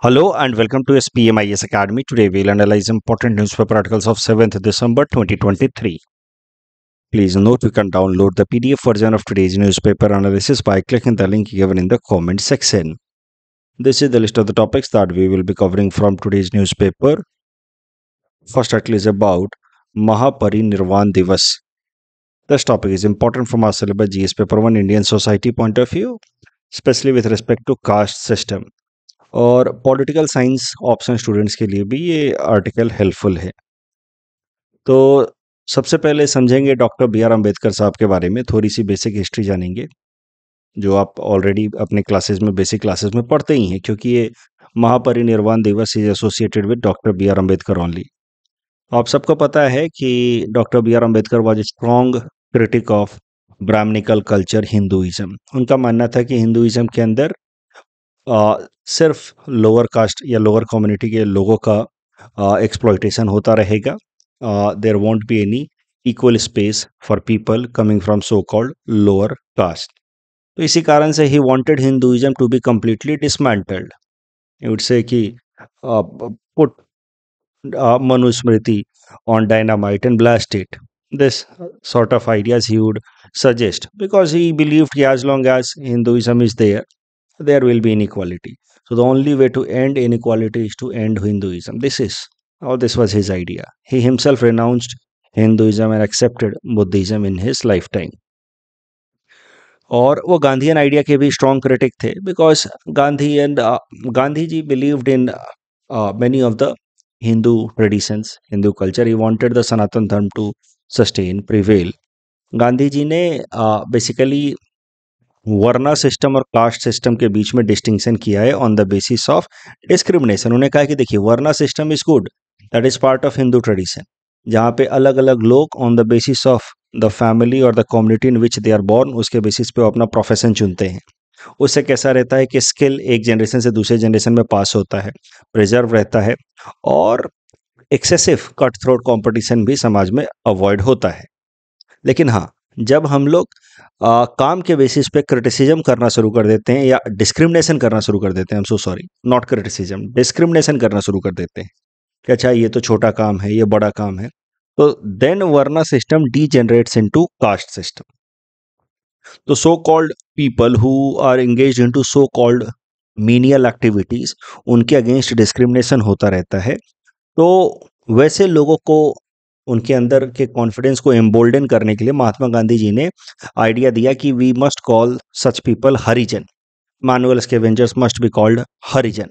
Hello and welcome to SPMIS Academy. Today we'll analyze important newspaper articles of 7th December 2023. Please note you can download the PDF version of today's newspaper analysis by clicking the link given in the comment section. This is the list of the topics that we will be covering from today's newspaper. First article is about Mahaparinirvan Divas. This topic is important from our syllabus GS Paper 1 Indian Society point of view, especially with respect to caste system. और political science option students के लिए भी ये article helpful है तो सबसे पहले समझेंगे डॉक्टर बी आर अम्बेडकर साहब के बारे में थोड़ी सी बेसिक हिस्ट्री जानेंगे जो आप ऑलरेडी अपने क्लासेस में बेसिक क्लासेस में पढ़ते ही हैं क्योंकि ये Mahaparinirvan Diwas is associated with doctor B R Ambedkar only आप सबको पता है कि doctor B R Ambedkar was a strong critic of brahminical culture Hinduism उनका मानना था कि हिंदुइज्म के अंदर आ, सिर्फ लोअर कास्ट या लोअर कम्युनिटी के लोगों का एक्सप्लॉयटेशन होता रहेगा there won't be any equal space for people coming from so called lower caste तो इसी कारण से ही wanted Hinduism to be completely dismantled would say कि put Manusmriti on dynamite and blast it. This sort of ideas he would suggest because he believe as long as Hinduism is there there will be inequality. So the only way to end inequality is to end Hinduism. This is, or this was his idea. He himself renounced Hinduism and accepted Buddhism in his lifetime. और वो Gandhian idea के भी strong critic थे because Gandhi and Gandhi ji believed in many of the Hindu traditions Hindu culture he wanted the Sanatan Dharma to sustain prevail Gandhi ji ने basically uh, varna system और caste system के बीच में डिस्टिंक्शन किया है on the basis of discrimination उन्होंने कहा कि देखिए varna system is good that is part of Hindu tradition जहाँ पे अलग अलग लोग on the basis of the family और the community in which they are born उसके बेसिस पे अपना प्रोफेशन चुनते हैं उससे कैसा रहता है कि स्किल एक जनरेशन से दूसरे जनरेशन में पास होता है प्रिजर्व रहता है और एक्सेसिव कट थ्रोट कॉम्पिटिशन भी समाज में अवॉइड होता है लेकिन हाँ जब हम लोग आ, काम के बेसिस पे क्रिटिसिज्म करना शुरू कर देते हैं या डिस्क्रिमिनेशन करना शुरू कर देते हैं so sorry not criticism discrimination करना शुरू कर देते हैं कि अच्छा ये तो छोटा काम है ये बड़ा काम है तो then varna system degenerates into caste system तो so called people who are engage into so called menial activities उनके अगेंस्ट डिस्क्रिमिनेशन होता रहता है तो वैसे लोगों को उनके अंदर के कॉन्फिडेंस को एम्बोल्डन करने के लिए महात्मा गांधी जी ने आइडिया दिया कि we must call such people Harijan manual scavengers must be called Harijan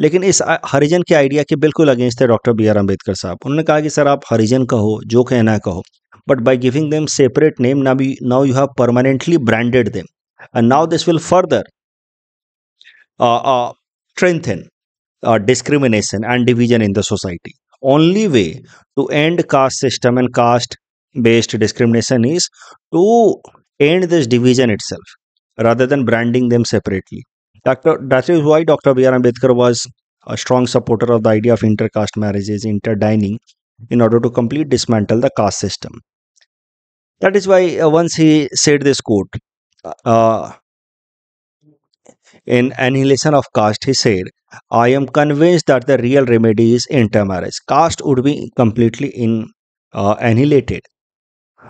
लेकिन इस हरिजन के आइडिया के बिल्कुल अगेंस्ट थे डॉक्टर बी आर अम्बेडकर साहब उन्होंने कहा कि सर आप हरिजन कहो जो कहना कहो but by giving them separate name ना be now you have permanently branded them and now this will further strengthen discrimination and division in the society only way to end caste system and caste based discrimination is to end this division itself rather than branding them separately. Doctor, that is why Dr. B.R. Ambedkar was a strong supporter of the idea of intercaste marriages, interdining, in order to completely dismantle the caste system. That is why uh, once he said this quote, uh, in Annihilation of Caste, he said, I am convinced that the real remedy is intermarriage. Caste would be completely in, uh, annihilated.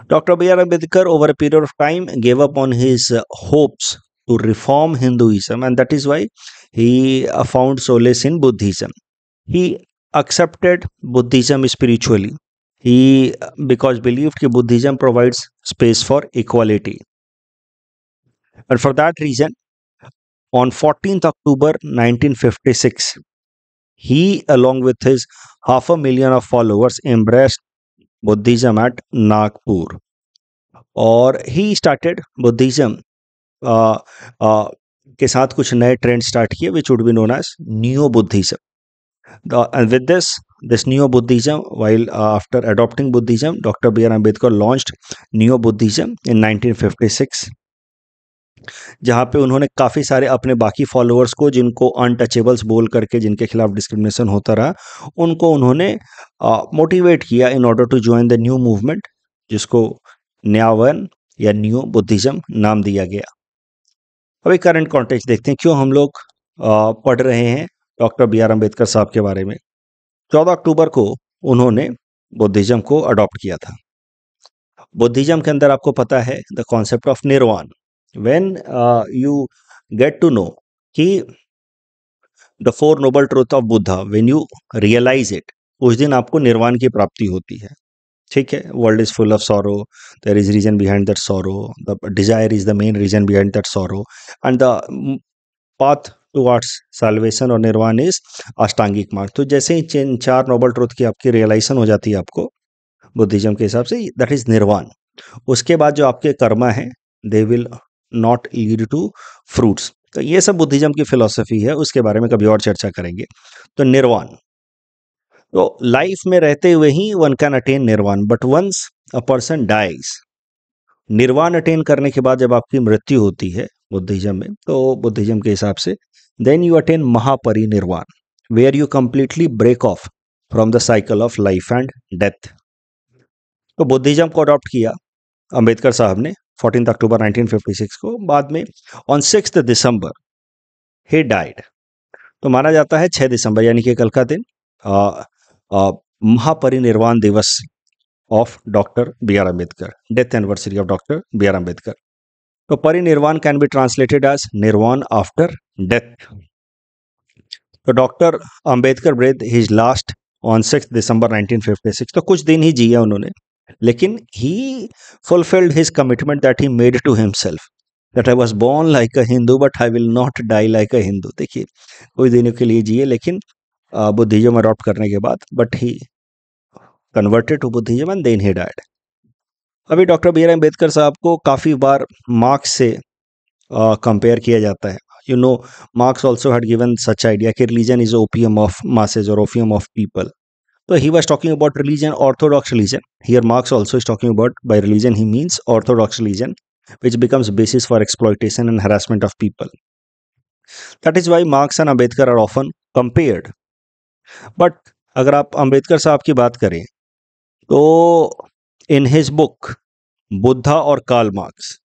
Dr. B.R. Ambedkar, over a period of time, gave up on his uh, hopes to reform Hinduism, and that is why he uh, found solace in Buddhism. He accepted Buddhism spiritually. He, uh, because believed that Buddhism provides space for equality. And for that reason, on 14th October 1956. He, along with his half a million of followers, embraced Buddhism at Nagpur. Or he started Buddhism. Uh, uh, के साथ trend start here, which would be known as Neo Buddhism. New Buddhism and with this neo buddhism while uh, after adopting buddhism dr b r ambedkar launched neo buddhism in 1956 जहाँ पे उन्होंने काफ़ी सारे अपने बाकी followers को जिनको untouchables बोल करके जिनके खिलाफ डिस्क्रिमिनेशन होता रहा उनको उन्होंने मोटिवेट किया in order to join the new movement जिसको न्यावन या न्यू बुद्धिज़्म नाम दिया गया अभी करंट कॉन्टेक्स्ट देखते हैं क्यों हम लोग पढ़ रहे हैं डॉक्टर बी आर अम्बेडकर साहब के बारे में चौदह अक्टूबर को उन्होंने बुद्धिज़्म को अडॉप्ट किया था बुद्धिज़्म के अंदर आपको पता है the concept of nirvana when uh, you get to know कि the four noble truth of Buddha when you realize it उस दिन आपको निर्वाण की प्राप्ति होती है ठीक है world is full of sorrow there is reason behind that sorrow the desire is the main reason behind that sorrow and the path towards salvation और निर्वाण इज अष्टांगिक मार्ग तो जैसे ही इन चार नोबल ट्रूथ की आपकी रियलाइजेशन हो जाती है आपको बुद्धिज्म के हिसाब से दैट इज निर्वाण उसके बाद जो आपके कर्मा है they will not lead to fruits तो ये सब बुद्धिज्म की फिलोसफी है उसके बारे में कभी और चर्चा करेंगे तो निर्वाण तो लाइफ में रहते हुए ही one can attain nirvana but once a person dies nirvana attain करने के बाद जब आपकी मृत्यु होती है बुद्धिज्म में तो बुद्धिज्म के हिसाब से then you attain Mahaparinirvan where you completely break off from the cycle of life and death तो बुद्धिज्म को अडॉप्ट किया अंबेडकर साहब ने फोर्टीन अक्टूबर 1956 को बाद में on six December he died तो माना जाता है 6 दिसंबर यानी कि कल का दिन Mahaparinirvan Diwas of doctor B R Ambedkar death anniversary of doctor B R Ambedkar तो parinirvana can be translated as nirvana after death तो doctor Ambedkar breath his last on six December 1956 तो कुछ दिन ही जिए उन्होंने लेकिन he fulfilled his commitment that he made to himself that I was born like a Hindu but I will not die like a Hindu देखिए कुछ दिनों के लिए जिए लेकिन बुद्धिज्म अडॉप्ट करने के बाद but he converted to Buddhism and then he died अभी doctor B R Ambedkar Sahab को काफ़ी बार मार्क्स से कंपेयर uh, किया जाता है you know Marx also had given such idea कि religion is opium of masses और ओपियम ऑफ पीपल तो he was talking about religion orthodox religion here Marx also is talking about by religion he means orthodox religion which becomes basis for exploitation and harassment of people that is why Marx and Ambedkar are often compared but अगर आप अम्बेडकर साहब की बात करें तो in his book Buddha और Karl Marx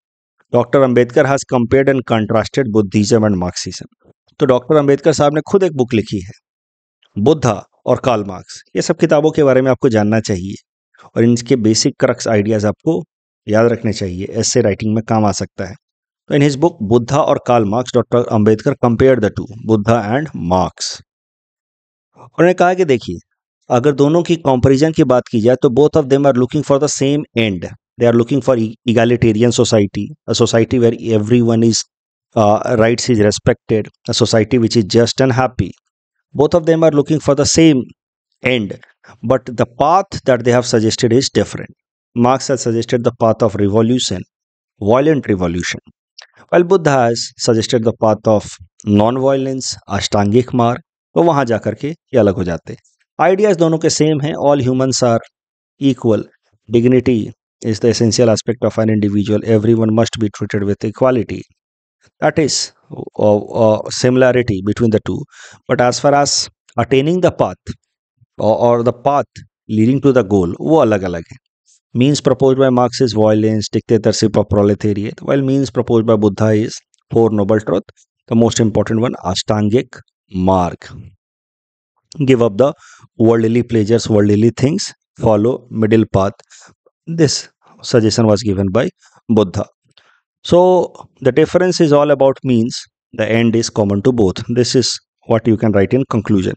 doctor Ambedkar has compared and contrasted Buddhism and Marxism तो doctor Ambedkar Sahab ने खुद एक बुक लिखी है बुद्धा और कार्ल मार्क्स ये सब किताबों के बारे में आपको जानना चाहिए और इनके बेसिक क्रक्स आइडियाज़ आपको याद रखने चाहिए ऐसे राइटिंग में काम आ सकता है तो इन हिज बुक बुद्धा और Karl Marx doctor Ambedkar compare the two Buddha and Marx उन्होंने कहा कि देखिए अगर दोनों की कंपैरिजन की बात की जाए तो both of them are looking for the same and they are looking for egalitarian society a society where every one is rights is respected a society which is just and happy both of them are looking for the same end but the path that they have suggested is different marx has suggested the path of revolution violent revolution while buddha has suggested the path of non violence ashtangik मार्ग तो वहां जाकर के ये अलग हो जाते हैं आइडियाज दोनों के सेम हैं all humans are equal dignity is the essential aspect of an individual every one must be treated with equality that is or, similarity between the two but as far as attaining the path or, or the path leading to the goal वो अलग अलग means proposed by marx is violence dictatorship of proletariat while means proposed by buddha is four noble truth the most important one ashtangic mark give up the worldly pleasures worldly things follow middle path this suggestion was given by buddha So the difference is all about means. The end is common to both. This is what you can write in conclusion.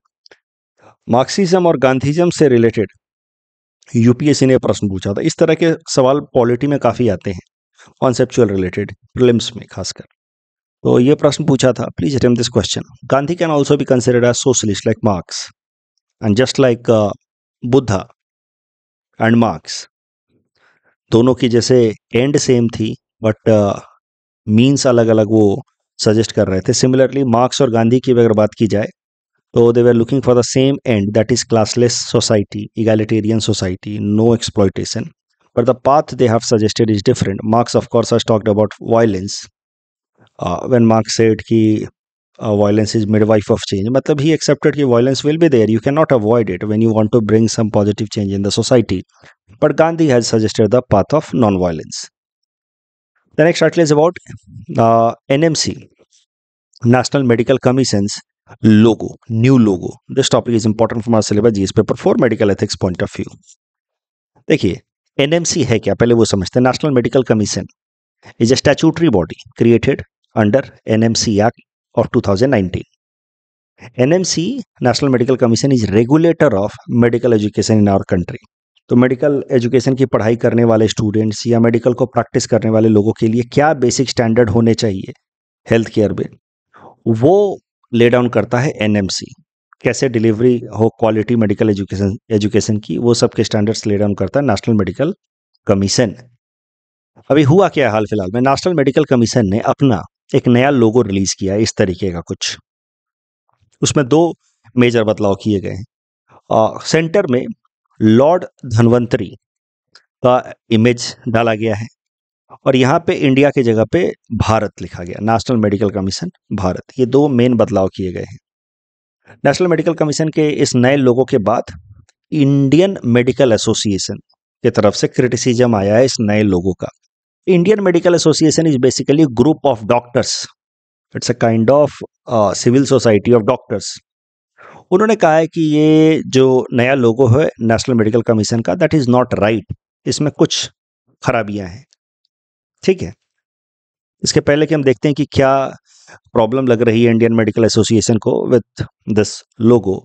Marxism और गांधीज्म से related UPSC ने प्रश्न पूछा था इस तरह के सवाल पॉलिटी में काफ़ी आते हैं कॉन्सेप्चुअल रिलेटेड प्रिलिम्स में खासकर तो ये प्रश्न पूछा था please attempt this question Gandhi can also be considered as socialist like Marx and just like Buddha and Marx दोनों की जैसे एंड सेम थी बट मीन्स uh, अलग अलग वो सजेस्ट कर रहे थे सिमिलरली मार्क्स और गांधी की अगर बात की जाए तो they were looking for the same and that is classless society egalitarian society no exploitation but the path they have suggested is different Marx of course has talked about violence when Marx add की violence is midwife of change मतलब he accepted की violence will be there you can not avoid it when you want to bring some positive change in the society but Gandhi has suggested the path of non violence The next article is about uh, NMC, National Medical Commission's logo, new logo. This topic is important for our syllabus, GS paper 4, medical ethics point of view. देखिए NMC है क्या पहले वो समझते National Medical Commission is a statutory body created under NMC Act of 2019. NMC National Medical Commission is regulator of medical education in our country. तो medical education की पढ़ाई करने वाले स्टूडेंट्स या मेडिकल को प्रैक्टिस करने वाले लोगों के लिए क्या बेसिक स्टैंडर्ड होने चाहिए हेल्थ केयर में वो ले डाउन करता है एनएमसी कैसे डिलीवरी हो क्वालिटी मेडिकल एजुकेशन एजुकेशन की वो सब के स्टैंडर्ड्स ले डाउन करता है नेशनल मेडिकल कमीशन अभी हुआ क्या हाल फिलहाल में नेशनल मेडिकल कमीशन ने अपना एक नया लोगो रिलीज किया इस तरीके का कुछ उसमें दो मेजर बदलाव किए गए हैं सेंटर में लॉर्ड धनवंतरी का इमेज डाला गया है और यहाँ पे इंडिया की जगह पे भारत लिखा गया नेशनल मेडिकल कमीशन भारत ये दो मेन बदलाव किए गए हैं नेशनल मेडिकल कमीशन के इस नए लोगों के बाद इंडियन मेडिकल एसोसिएशन की तरफ से क्रिटिसिजम आया है इस नए लोगों का Indian Medical Association is basically group of doctors it's a kind of civil society of doctors उन्होंने कहा है कि ये जो नया लोगो है नेशनल मेडिकल कमीशन का दैट इज़ नॉट राइट इसमें कुछ खराबियां हैं ठीक है इसके पहले कि हम देखते हैं कि क्या प्रॉब्लम लग रही है इंडियन मेडिकल एसोसिएशन को विथ दिस लोगो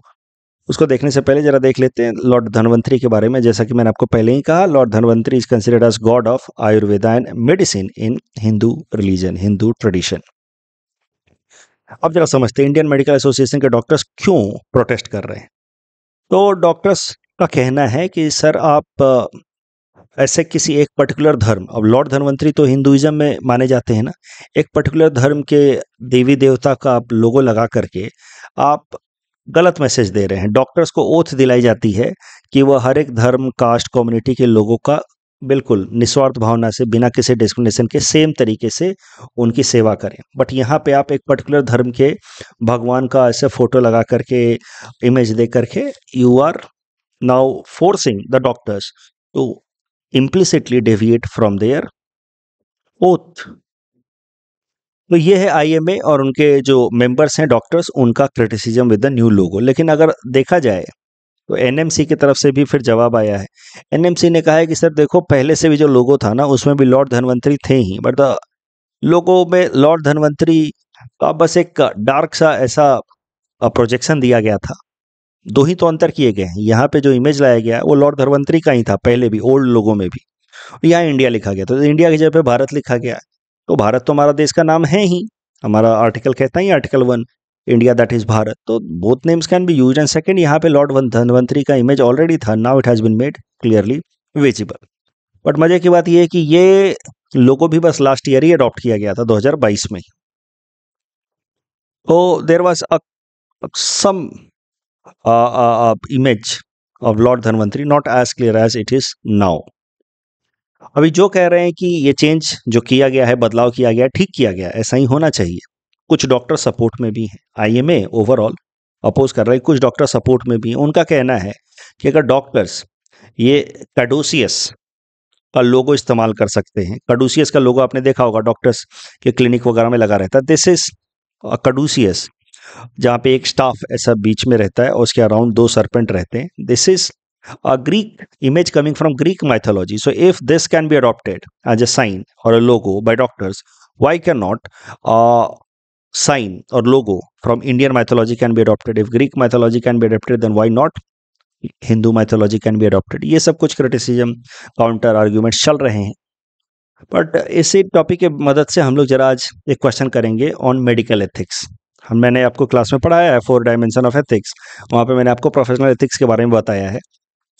उसको देखने से पहले जरा देख लेते हैं लॉर्ड धनवंतरी के बारे में जैसा कि मैंने आपको पहले ही कहा Lord Dhanvantari is considered as god of Ayurveda and medicine in Hindu religion Hindu tradition अब जरा समझते हैं इंडियन मेडिकल एसोसिएशन के डॉक्टर्स क्यों प्रोटेस्ट कर रहे हैं तो डॉक्टर्स का कहना है कि सर आप ऐसे किसी एक पर्टिकुलर धर्म अब लॉर्ड धनवंतरी तो हिंदुइज्म में माने जाते हैं ना एक पर्टिकुलर धर्म के देवी देवता का आप लोगो लगा करके आप गलत मैसेज दे रहे हैं डॉक्टर्स को ओथ दिलाई जाती है कि वह हर एक धर्म कास्ट कम्युनिटी के लोगों का बिल्कुल निस्वार्थ भावना से बिना किसी डिस्क्रिमिनेशन के सेम तरीके से उनकी सेवा करें बट यहाँ पे आप एक पर्टिकुलर धर्म के भगवान का ऐसे फोटो लगा करके इमेज दे करके you are now forcing the doctors to implicitly deviate from their oath तो ये है आईएमए और उनके जो मेंबर्स हैं डॉक्टर्स उनका criticism with the new logo लेकिन अगर देखा जाए तो एनएमसी की तरफ से भी फिर जवाब आया है एनएमसी ने कहा है कि सर देखो पहले से भी जो लोगो था ना उसमें भी लॉर्ड धनवंतरी थे ही बट लोगों में लॉर्ड धनवंतरी का बस एक डार्क सा ऐसा प्रोजेक्शन दिया गया था दो ही तो अंतर किए गए हैं यहाँ पे जो इमेज लाया गया वो लॉर्ड धनवंतरी का ही था पहले भी ओल्ड लोगों में भी यहाँ इंडिया लिखा गया तो इंडिया की जगह पे भारत लिखा गया तो भारत तो हमारा देश का नाम है ही हमारा आर्टिकल कहता ही article one India that is Bharat तो both names can be use and second यहाँ पे लॉर्ड धनवंतरी का इमेज ऑलरेडी था now it has been made clearly visible but मजे की बात यह है कि ये लोगो भी बस लास्ट ईयर ही अडॉप्ट किया गया था 2022 में तो there was some image of Lord Dhanvantari not as clear as it is now अभी जो कह रहे हैं कि ये चेंज जो किया गया है बदलाव किया गया ठीक किया गया ऐसा ही होना चाहिए कुछ डॉक्टर सपोर्ट में भी हैं आईएमए ओवरऑल अपोज कर रहा है कुछ डॉक्टर सपोर्ट में भी हैं उनका कहना है कि अगर डॉक्टर्स ये कडोसियस का लोगो इस्तेमाल कर सकते हैं कडूसियस का लोगो आपने देखा होगा डॉक्टर्स के क्लिनिक वगैरह में लगा रहता है दिस इज कडूसियस जहाँ पे एक स्टाफ ऐसा बीच में रहता है और उसके अराउंड दो सरपेंट रहते हैं this is a Greek image coming from Greek mythology so if this can be adopted as a sign और a logo by doctors why can not sign or logo from Indian mythology can be adopted. If Greek mythology can be adopted, then why not? Hindu mythology can be adopted ये सब कुछ criticism counter argument चल रहे हैं but इसी topic के मदद से हम लोग जरा आज एक क्वेश्चन करेंगे ऑन मेडिकल एथिक्स हम मैंने आपको क्लास में पढ़ाया है फोर डायमेंशन ऑफ एथिक्स वहाँ पे मैंने आपको प्रोफेशनल एथिक्स के बारे में बताया है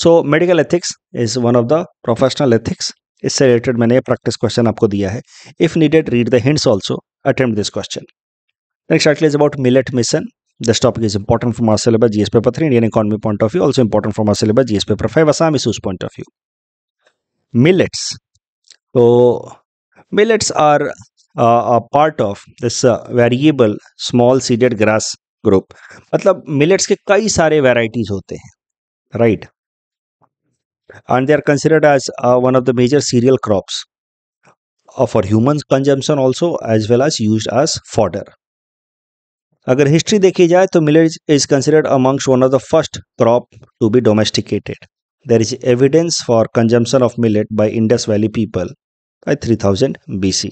so medical ethics is one of the professional ethics इससे रिलेटेड मैंने प्रैक्टिस क्वेश्चन आपको दिया है if needed read the hints also attempt this question Next article is about Millet Mission. This topic is important from our syllabus GS paper 3 Indian economy point of view, also important from our syllabus GS paper 5 Assam issues point of view. Millets. So, millets are uh, a part of this uh, variable small seeded grass group. मतलब millets के कई सारे varieties होते हैं right? And they are considered as uh, one of the major cereal crops uh, for human consumption also as well as used as fodder. अगर history देखी जाए तो millet is considered amongst one of the first crop to be domesticated evidence for consumption of millet by Indus Valley people by three thousand B C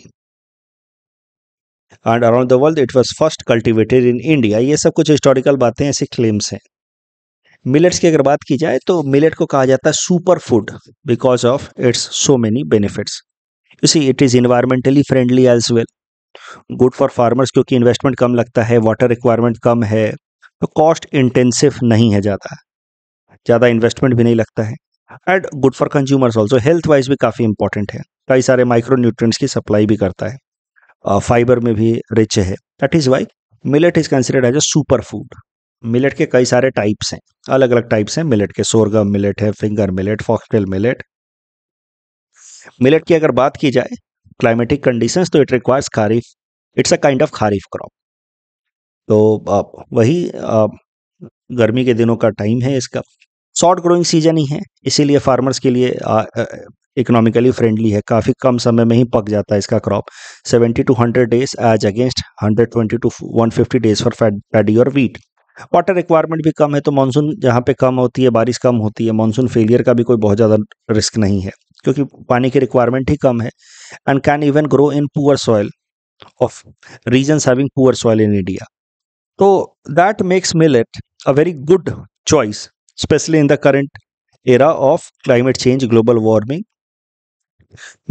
and around the world it was first cultivated in India ये सब कुछ historical बातें ऐसे claims हैं millets की अगर बात की जाए तो मिलेट को कहा जाता है super food because of its so many benefits you see it is environmentally friendly as well good for farmers क्योंकि इन्वेस्टमेंट कम लगता है वाटर रिक्वायरमेंट कम है तो कॉस्ट इंटेंसिव नहीं है ज़्यादा ज़्यादा इन्वेस्टमेंट भी नहीं लगता है and good for consumers also health wise भी काफ़ी इंपॉर्टेंट है कई सारे माइक्रो न्यूट्रिएंट्स की सप्लाई भी करता है फाइबर में भी रिच है that is why millet is considered as a super food millet के कई सारे टाइप्स हैं अलग अलग टाइप्स हैं मिलेट के सोरगम मिलेट है finger millet foxtail millet millet की अगर बात की जाए क्लाइमेटिक कंडीशंस तो it requires kharif it's a kind of kharif crop तो वही गर्मी के दिनों का टाइम है इसका शॉर्ट ग्रोइंग सीजन ही है इसीलिए फार्मर्स के लिए इकोनॉमिकली फ्रेंडली है काफ़ी कम समय में ही पक जाता है इसका crop 70 to 100 days as against 120 to fifty days for paddy और वीट वाटर रिक्वायरमेंट भी कम है तो मानसून जहाँ पे कम होती है बारिश कम होती है मानसून फेलियर का भी कोई बहुत ज़्यादा रिस्क नहीं है क्योंकि पानी की रिक्वायरमेंट ही कम है and can even grow in poor soil of region having poor soil in India तो that makes millet a very good choice specially in the current era of climate change global warming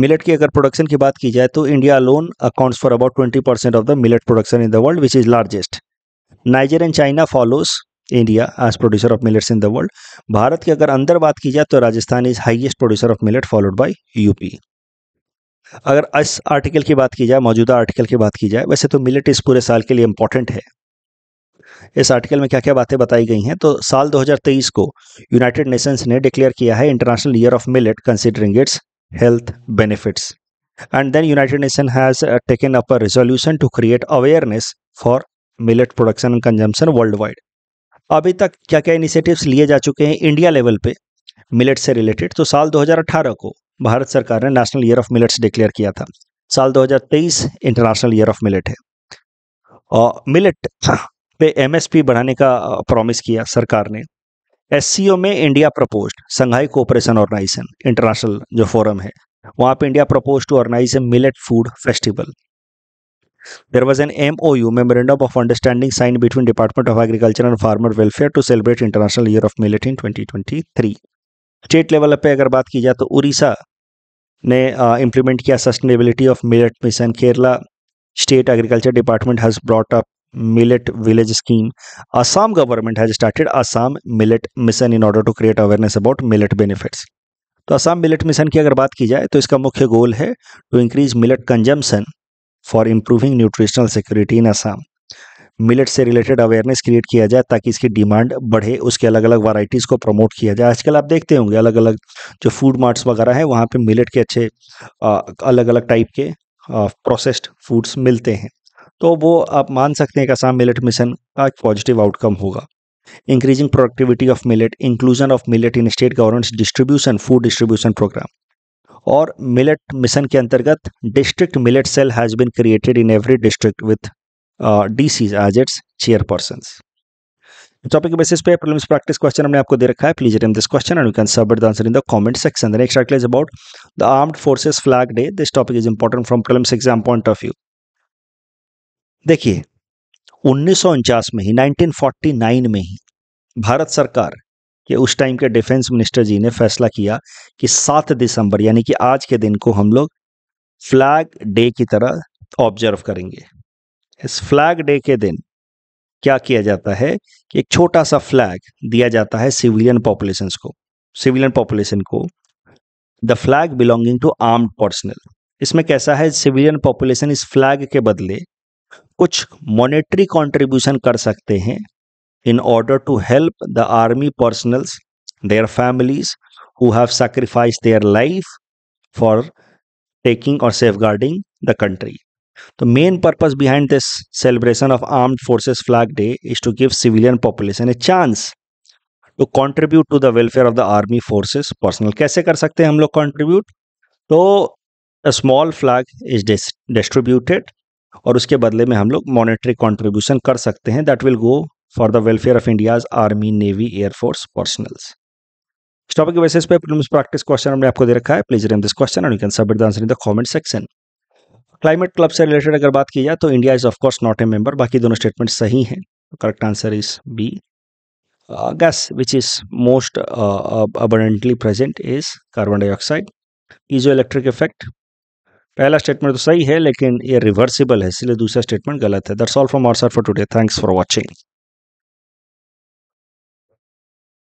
millet की अगर production की बात की जाए तो India alone accounts for about twenty percent of the millet production in the world which is largest Niger and China follows India as producer of millets in the world Bharat की अगर अंदर बात की जाए तो Rajasthan is highest producer of millet followed by UP अगर इस article की बात की जाए मौजूदा आर्टिकल की बात की जाए वैसे तो मिलेट इस पूरे साल के लिए इंपॉर्टेंट है इस आर्टिकल में क्या क्या बातें बताई गई हैं तो साल 2023 को यूनाइटेड नेशंस ने डिक्लेयर किया है international year of millet considering its health benefits and then United Nation has taken up a resolution to create awareness for millet production and consumption world wide अभी तक क्या क्या इनिशिएटिव्स लिए जा चुके हैं इंडिया लेवल पे मिलेट से रिलेटेड तो साल 2018 को भारत सरकार ने national year of millets declare किया था साल 2023 इंटरनेशनल ईयर ऑफ मिलेट है और मिलेट पे एमएसपी बढ़ाने का प्रॉमिस किया सरकार ने एस में India propose Shanghai cooperation organisation international जो फोरम है वहाँ पे India propose to organise a millet food festival there was an MOU, Memorandum of Understanding, signed between Department of Agriculture and Farmer Welfare to celebrate International Year of Millet in 2023. State level पे अगर बात की जाए तो उड़ीसा ने implement किया sustainability of millet mission Kerala state agriculture department has brought up millet village scheme assam government has started assam millet mission in order to create awareness about millet benefits तो Assam millet mission की अगर बात की जाए तो इसका मुख्य गोल है to increase millet consumption for improving nutritional security in Assam millet से रिलेटेड अवेयरनेस क्रिएट किया जाए ताकि इसकी डिमांड बढ़े उसके अलग अलग वैरायटीज़ को प्रमोट किया जाए आजकल आप देखते होंगे अलग अलग जो फूड मार्ट्स वगैरह हैं वहाँ पे मिलेट के अच्छे आ, अलग अलग टाइप के प्रोसेस्ड फूड्स मिलते हैं तो वो आप मान सकते हैं कि आसाम मिलेट मिशन का एक पॉजिटिव आउटकम होगा increasing productivity of millet inclusion of millet in state governments distribution food distribution program और मिलेट मिशन के अंतर्गत district millet cell has been created in every district with DCs as its chairperson topic के basis पे problems practice question हमने आपको दे रखा है please read this question and you can submit the answer in the comment section the next article is about the armed forces flag day this topic is important from prelims exam point of view देखिए उन्नीस में ही nineteen में ही भारत सरकार कि उस time के defence minister जी ने फैसला किया कि सात दिसंबर यानी कि आज के दिन को हम लोग फ्लैग डे की तरह ऑब्जर्व करेंगे इस फ्लैग डे के दिन क्या किया जाता है कि एक छोटा सा फ्लैग दिया जाता है सिविलियन पॉपुलेशन को सिविलियन पॉपुलेशन को the flag belonging to armed personnel इसमें कैसा है सिविलियन पॉपुलेशन इस फ्लैग के बदले कुछ मॉनेटरी कंट्रीब्यूशन कर सकते हैं in order to help the army personnel, their families who have sacrificed their life for taking or safeguarding the country. The main purpose behind this celebration of Armed Forces Flag Day is to give civilian population a chance to contribute to the welfare of the army forces personnel kaise kar sakte hain hum log contribute? to a small flag is distributed और उसके बदले में हम लोग monetary contribution कर सकते हैं that will go for the welfare of India's army navy air force personnels इस टॉपिक के बेसिस पे प्रीलिम्स प्रैक्टिस क्वेश्चन हमने आपको दे रखा है please rem this question and you can submit the answer in the comment section climate club से related अगर बात की जाए तो India is of course not a member बाकी दोनों स्टेटमेंट सही हैं correct answer is B gas which is most abundantly present is carbon dioxide इजो इलेक्ट्रिक इफेक्ट पहला स्टेटमेंट तो सही है लेकिन ये रिवर्सिबल है इसलिए दूसरा स्टेटमेंट गलत है that's all from our sir for today thanks for watching